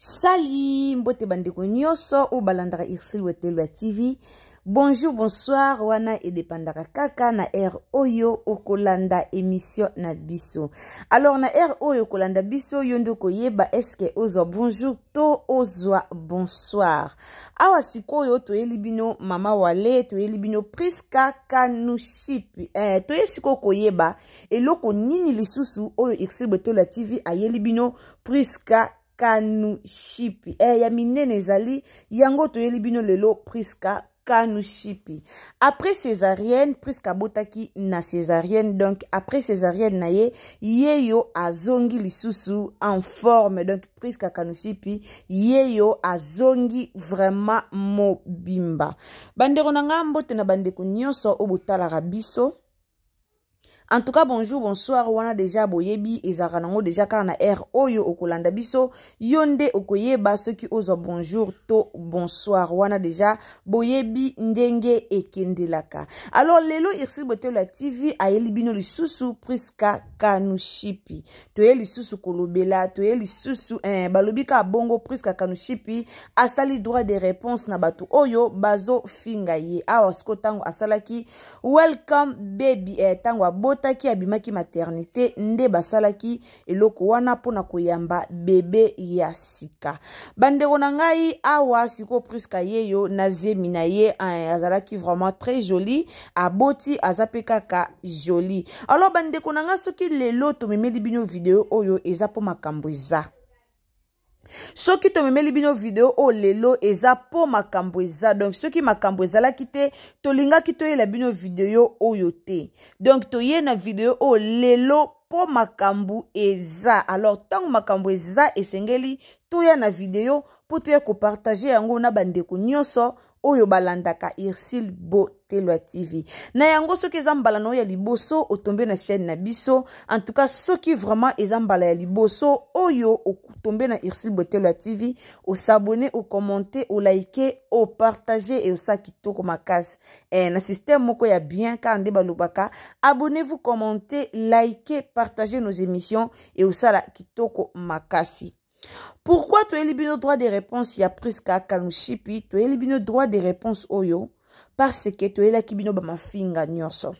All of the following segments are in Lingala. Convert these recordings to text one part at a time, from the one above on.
sali mbote bandeko nyonso oyo balandaka irsil wetelwa tv bonjour bonsoir wana edepandaka kaka na aire oyo okolanda émission na biso alors na aire oyo okolanda biso oyo nde koyeba eske ozwa bonjour to ozwa bonsoir awa sikoyo toyeli bino mama wale toyeli bino priska kanushipi eh, toye sikoyo koyeba eloko nini lisusu oyo exil botola tv ayeli bino priska kanushipi eh, ya minene ezali yango toyeli bino lelo priska kanuship après césarienne puisque abotaki na césarienne donc après césarienne na ye ye yo azongi lisusu en forme donc puisque akanuship ye yo azongi vraiment mobimba bandeko na ngai mbote na bandeko nyonso oyo botalaka biso en tout cas bonjour bonsoir wana deja boyebi ezalaka nango deja kaka na aire oyo okolanda biso yo nde okoyeba soki ozwa bonjour to bonsoir wana deja boyebi ndenge ekendelaka alors lelo irsil boteloya tv ayeli bino lisusu priska kanushipi toye lisusu kolobela toye lisusu eh, balobi kaka bongo priska kanushipi asali droit de réponse na bato oyo bazofinga ye awa siko ntango asalaki welcome baby eh, ntango abota akotaki abimaki maternité nde basalaki eloko wana mpona koyamba bebe ya sika bandeko na ngai awa sikoyo priska yeyo na zemi na ye eh, azalaki vraiment très joli aboti aza mpe kaka joli alors bandeko na ngai soki lelo tomemeli bino video oyo eza mpo makambo eza soki tomemeli bino video oyo oh, lelo eza mpo makambo eza donk soki makambo ezalaki te tolingaki toyela bino video oyo te donk toye na video oyo oh, lelo mpo makambo eza alors ntango makambo eza esengeli toya na video mpo toya kopartage yango na bandeko nyonso oyo balandaka irsile botelwa tv na yango soki eza mbala na oyo ya liboso otombe na chaîne na biso en tout cas soki vraiment eza mbala ya liboso oyo otombe na irsile botelwa tv osabone okommente olaike opartage e osa kitoko makasi eh, na systeme moko ya bien kaka nde balobaka abonnez-vous commente like partage nos émissions e osala kitoko makasi pourquoi toyeli bino droit de réponse ya prise kaka lushipi toyeli bino droit de réponse oyo parce ke toyelaki bino bamafinga nyonso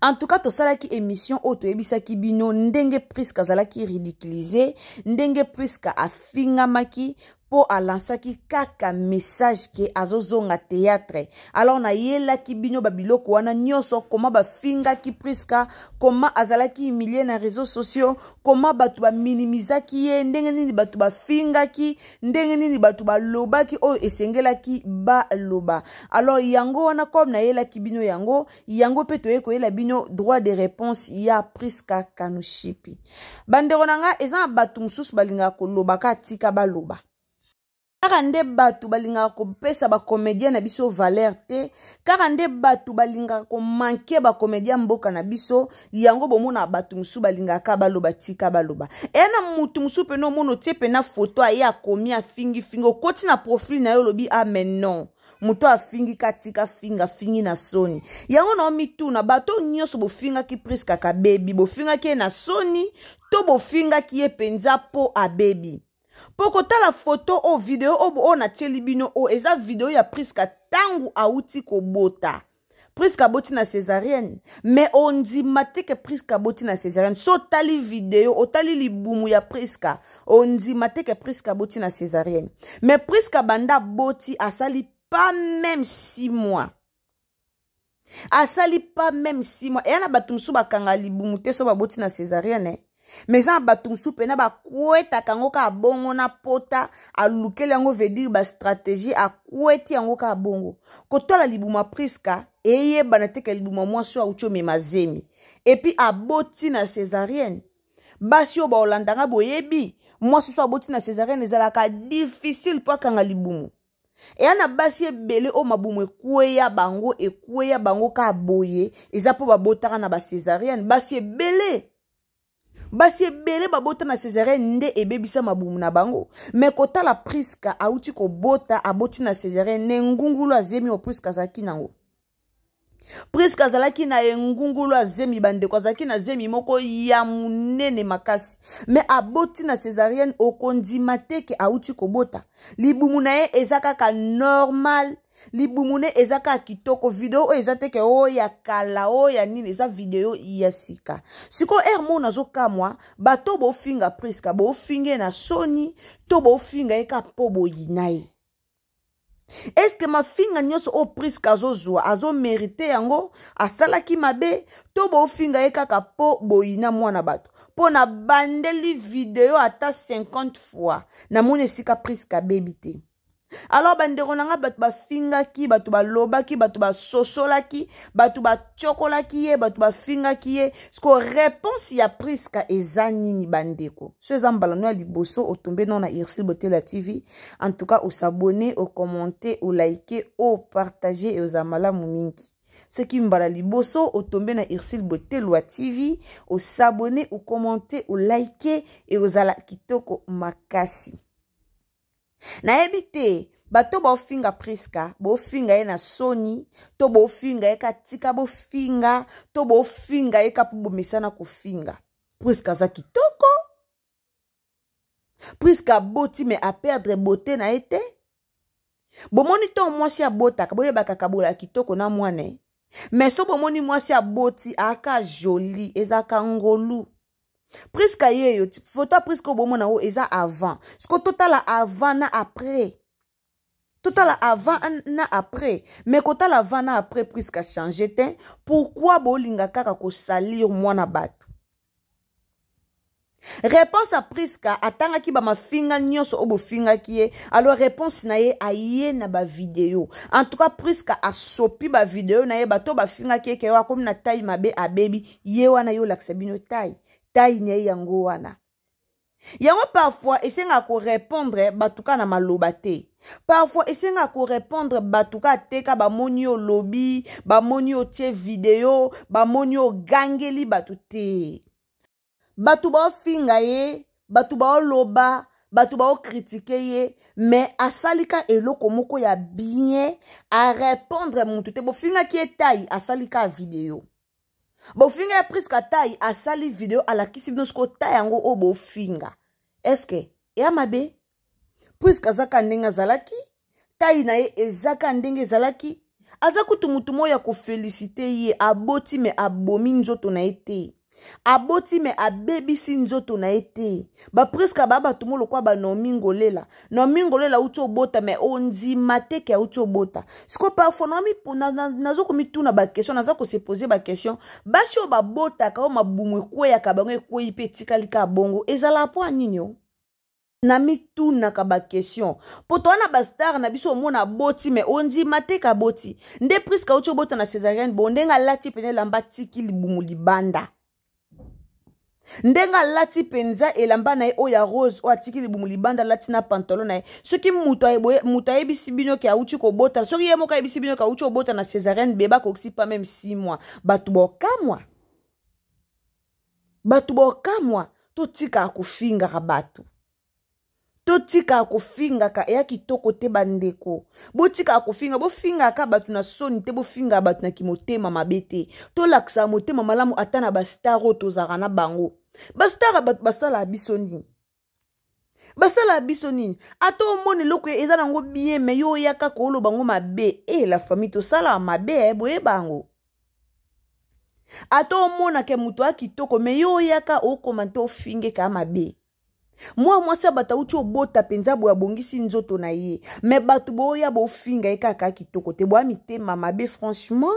en tout cas tosalaki émission oyo toyebisaki bino ndenge priske azalaki ridiculize ndenge priske afingamaki mpo alansaki kaka message ke azozonga théâtre alors nayelaki bino babiloko wana nyonso koma bafingaki priska koma azalaki humilie na réseau sociaux koma bato baminimizaki ye ndenge nini bato bafingaki ndenge nini bato balobaki oyo esengelaki baloba alors yango wana comme nayelaki bino yango yango mpe toye koyela bino droit de réponse ya priska kanushipi bandeko na nga eza na bato mosusu balingaka koloba ka tika baloba kaka nde bato balingaka kopesa bakomedien na biso valeur te kaka nde bato balingaka komanke bakomedien mboka na biso yango bomona bato mosusu balingaka baloba tika baloba eya na motu mosusu pene omona otie pena foto aye akomi afingifingi okoti na profile na ye olobi amen ah, non moto afingi katika finga afingi na soni yango na omituna bato nyonso bofingaki priske akabebi bofingaki ye na soni to bofingaki ye mpenza mpo abebi ah, mpo kotala foto oyo video oyo oyo natieli bino oyo eza video ya priska ntango awuti kobota priske aboti na césarienne me ondima te ke priske aboti na césarienne so otali video otali libumu ya priska ondima te ke priske aboti na césarienne me priske abanda aboti asali pas même si mois asali pas même si mois eya na bato mosusu bakanga libumu te so baboti na césarienne eh? me eza na bato mosusu mpena bakwetaka yango kaka bongo na pota alukeli yango vedire bastratégie akweti yango kaka bongo kotala libuma priska eyebana teke libuma mwasi oyo awuti omema zemi epui aboti oh, na césarienne basi oyo baolandanga boyebi mwasi so aboti na césarienne ezalaka difficile mpo akanga libumu eya na basi ebele oyo mabumu ekweya bango ekweya bango kaka boye eza mpo babotaka na bacésarienne basi ebele basi ebele babota na césarien nde ebebisa mabumu na bango me kotala priska auti kobota aboti na césarien na engungulu azemi o priska azalaki nango priske azalaki na engungulu azemi bandeko azalaki na zemi moko ya monene makasi me aboti na césarienne okondima te ke auti kobota libumu na ye eza kaka normale libumu nde eza kaka kitoko video oyo eza teke oyo oh, ya kala oyo oh, ya nini eza video ya sika sikoyo ere mo nazokamwa bato bofinga priske bofinga ye na soni to bofinga ye kaka mpo boyina ye eske mafinga nyonso oyo priske azozwa azomerite yango asalaki mabe to bofinga ye kaka mpo boyina mwana bato mpo na bandeli video ata 50 fois namoni esika priske abebi te alors bandeko na nga bato bafingaki bato balobaki bato basosolaki bato batyokolaki ye bato bafingaki ye ceke réponse ya priska eza nini bandeko so eza mbalano ya liboso otombe nao na irsil botela tv en tout cas osabone okommente olaike opartage eozala malamu mingi soki mbala liboso otombe na irsil botelwa tv osabone okommente olaike eozala kitoko makasi nayebi te bato bofinga priska bofinga ye na soni to bofinga ye ka tika bofinga to bofinga ye ka mpo bomesana kofinga priska aza kitoko priska aboti me aperdre beauté na ye te bomoni ntongo mwasi abotaka boyebakaka bola kitoko na mwane me so bomoni mwasi aboti aka joli ezaka ngolu priske ye yo foto apriske obomona oh, oyo eza avant siko totala avant na après totala avant na après me kotala avant na après priske achange te pourkui bolinga kaka kosalir mwana bato réponse ya priska atangaki bamafinga nyonso oyo bofingaki ye alors réponse na ye aye na bavideo en tout cas priska asopi bavideo na ye bato bafingaki eke yo akomi na tai mabe abebi ye wana ye olakisa bino tai tai na ye yango wana yango parfois esengaka korépondre bato kaka na maloba te parfois esengaka korépondre bato kaka te ka bamoni olobi bamoni otie video bamoni ogangeli bato te bato baofinga ye bato baoloba bato baokritike ye me asali ka eloko moko ya bien arépondre motu te bofingaki ye tai asali ka video bofinga ya priske atai asali video alakisi bino soki ota yango oyo bofinga eske eya mabe priske azaka ndenge azalaki tai na ye ezaka ndenge ezalaki aza kutu motu moko ya kofelisite ye aboti me abomi nzoto na ye te aboti me abebisi nzoto na ye te bapriske baya bato mo lokwa banomi ngolela nomi ngolela auti obota me ondima te ke auti obota sikoyo parfois naza komituna bakestion naza kose pose bakestion basi oyo babotaka oyo mabumu ekweyaka bango ekweyi mpe etikali ka bongo ezala mpo nini o na mitunaka bakestion mpo towana bastar na biso omona aboti me ondima te kaboti nde priske auti obota na césarienne bo ndenge alati pene elamba tiki libumu libanda ndenge alati mpenza elamba na ye oyo ya rose oyo atiki libumu libanda alati na pantalon na ye soki moto ayebisi bino ke awuti kobotana soki ye moko ayebisi bino ke awuti kobota na césarienne be bakokisi pa meme si mois bato bokamwa bato bokamwa totikaka kofingaka bato totikaka kofingaka eya kitoko te bandeko botikaka kofinga bofingaka bato na soni te bofingaka bato na kimotema mabe te tolakisaka motema malamu ata na bastar oyo tozalaka na bango bastar bato basalaka biso nini basalaka biso nini ata omona eloko eza nango bien me yo oyaka kooloba ngo mabe e la famille tosalaka mabe eh, boyeba yango ata omonaka moto ya kitoko me yo oyaka okomante ofingeka mabe mwa mwasi ya bato awuti obota mpenza boye abongisi nzoto na ye me bato booya bofinga ye kaka kitoko te boya mitema mabe franchement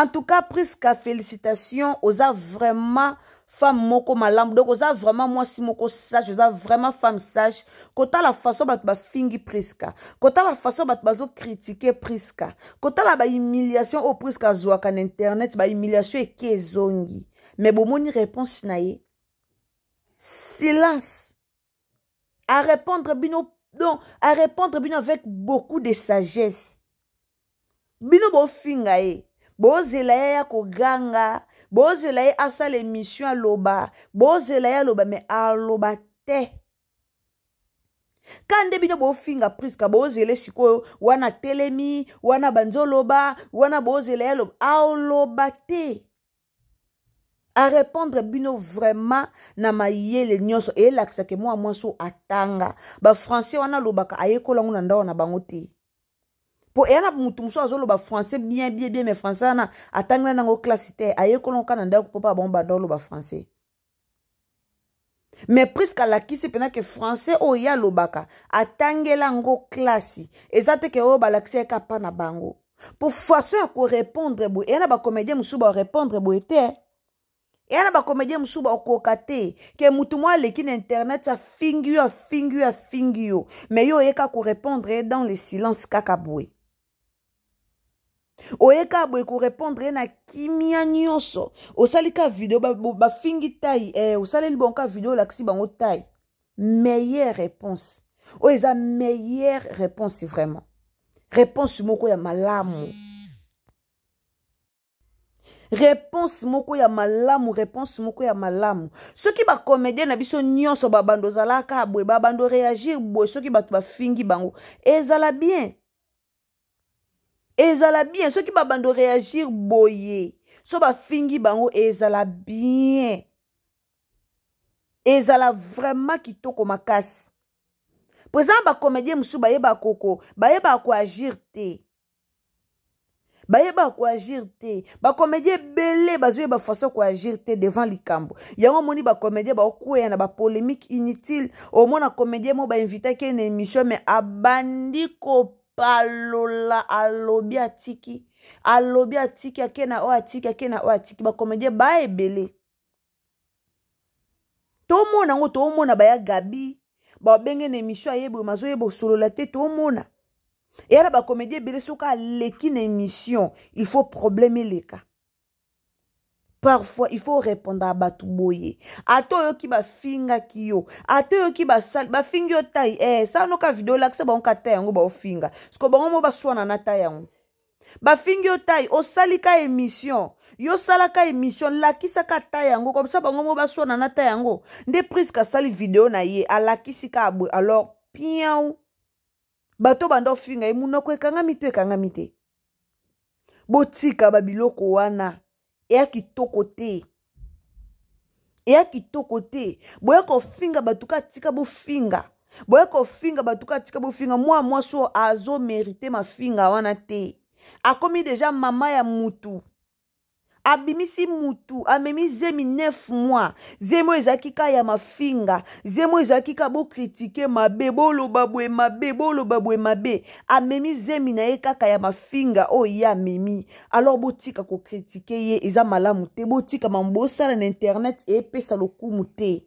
en tout cas priska félicitation oza vraiment femme moko malamu donc oza vraiment mwasi moko sage oza vraiment femme sage kotala façon bato bafingi priska kotala façon bato bazokritike priska kotala bahumiliation oyo oh, priska azwaka na internet bahumiliation eke ezongi me bomoni réponse na ye silence à répondre bino donc à répondre bino avec beaucoup de sagesse bino bofinga ye bozela ye ya koganga bozela ye asala émission aloba bozela ye aloba me aloba te ka nde bino bofinga priska bozela sikoyo wana telemi wana banzoloba wana bozela ye aloba aloba te arépondre bino vraiment na mayele nyonso eyelakisaka mwa mwasi oyo atanga bafrançais wana alobaka ayekolango na ndawo na bango te mpo eya na motu mosusu azoloba français bien bien bien mais français wana atangela nango klasi te ayekolango kaka na ndako mpo mpa bango banda oloba français me priske alakisi mpenake français oyo ye alobaka atangela yango klasi eza teke oyo balakisi yaka mpa na bango mpo façon ya korépondre boye eya na bacomédien mosusu barépondre boye te eya na bakomedie mosusu bakoka te ke motu mo aleki na internet afingi yo afingi yo afingi yo me ye oyeka korépondre ye dans le silence kaka boye oyeka boye korépondre ye na kimia nyonso osali ka video bafingi ba tai eh, osaleli bongo ka video olakisi bango tai meilleure réponse oyo eza meilleure réponse vraiment réponse moko ya malamu réponse moko ya malamu réponse moko ya malamu soki bacomédien na biso nyonso babando ozalaka boye babando réagir boye soki bato bafingi bango ezala bien ezala bien soki babando réagir boye so bafingi bango ezala bien ezala vraiment kitoko makasi présent bacomédien mosusu bayebakoko bayebaka koagir te bayeba koagir te bacomédien ebele bazoyeba façon ya koagir te devant likambo yango omoni bacomédien bakweya na bapolémique inutile omona comédien mo bainvitaki ye na émission me abandi kopalola alobi atiki alobi atiki ake na oyo atiki ake na oyo atiki bacomédien baya ebele tomona yango tomona baya gabi babenge na émission ayeboye mazoyeba osolola te tomona eyala bakomedi ebele soki aleki na émission il faut problème eleka parfois il faut répondre à bato boye ata oyoki bafingaki yo ata oyoki basali bafingi yo tai e eh, sanoka video olakisa bango kata yango baofinga siko bango mo baswanana ta yango bafingi yo tai osalika émission yo osalaka émission lakisaka ta yango komsa bango mo baswanana ta yango nde priske asali video na ye alakisika alors piau bato banda ofinga ye munoko ekangami to ekangami te botika babiloko wana eya kitoko te eya kitoko te boya kofinga bato ka tika bofinga boya kofinga bato ka tika bofinga mwa mwasi oyo azomerite mafinga wana te akomi deja mama ya mutu abimisi mutu amemi zemi 9 mois zemi oyo ezalaki ka ya mafinga zemi oyo ezalaki ka bokritike mabe boloba boye mabe boloba boye mabe amemi zemi na ye kaka ya mafinga oyo ye amemi alors botika kokritike ye eza malamu te botika mambo bosala na internet eyepesa lokumu te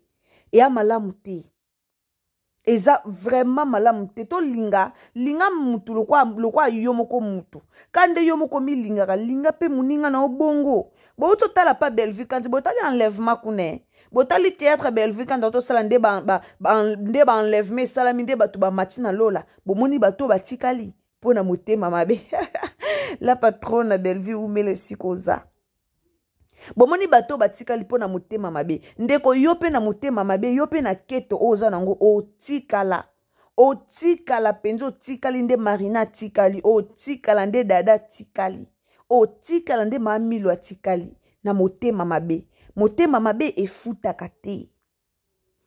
eya malamu te eza vraiment malamu te tolinga linga mutu lokwa yo moko mutu kandi nde yo moko milingaka linga mpe moninga na yo bongo bouti otala mpa bellevue kandi botali enlèvement kuna botali théâtre bellevue kandi ao tosala nde baenlèvement esalami nde bato bamati na lola bomoni bato oyo batikali mpo na motema mabe la patron na bellevue umele esika oza bomoni bato batikali mpo na motema mabe ndeko yo mpe na motema mabe yo mpe na keto oyo oza nango otikala otikala mpenza otikali nde marina atikali otikala nde dada atikali otikala nde mamilo atikali na motema mabe motema mabe efutaka te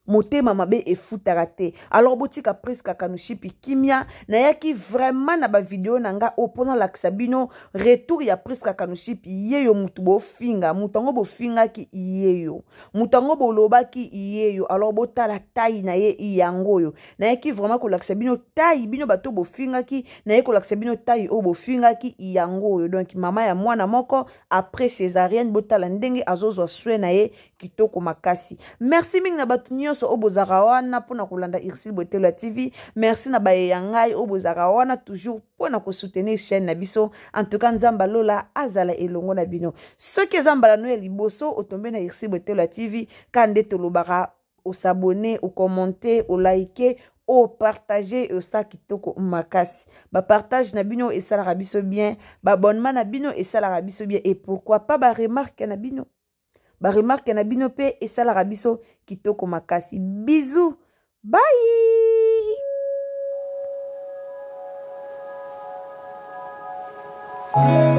motema mabe efutaka te alors botika prise kaka noshipi kimia nayaki vraiment na bavideo na nga oyo mpo nalakisa bino retour ya prise kaka noshipi ye yo motu bofinga motu yango bofingaki ye yo motu yango bolobaki ye yo alors botala tai na ye yango oyo nayaki vraiment kolakisa bino tai bino bato bofingaki naye kolakisa bino tai oyo bofingaki yango oyo donc mama ya mwana moko après césarienne botala ndenge azozwa swe na ye kitoko makasi merci mingi na bato nyonso So oyo bozalaka Puna mpona kolanda irsil botelo tv merci na baye yangai ngai oyo wana toujours mpona kosoutenir chaîne na biso antuka nzambe alola azala elongo na bino soki eza mbala no ya liboso otombe na irsil botelo ya tv ka ou tolobaka ou okommente olaike opartage osala kitoko makasi partage na bino esalaka biso bien babonnement na bino esalaka biso bien et pourquoi pas remarque na bino baremarke na bino mpe esalaka biso kitoko makasi bizu bai thank you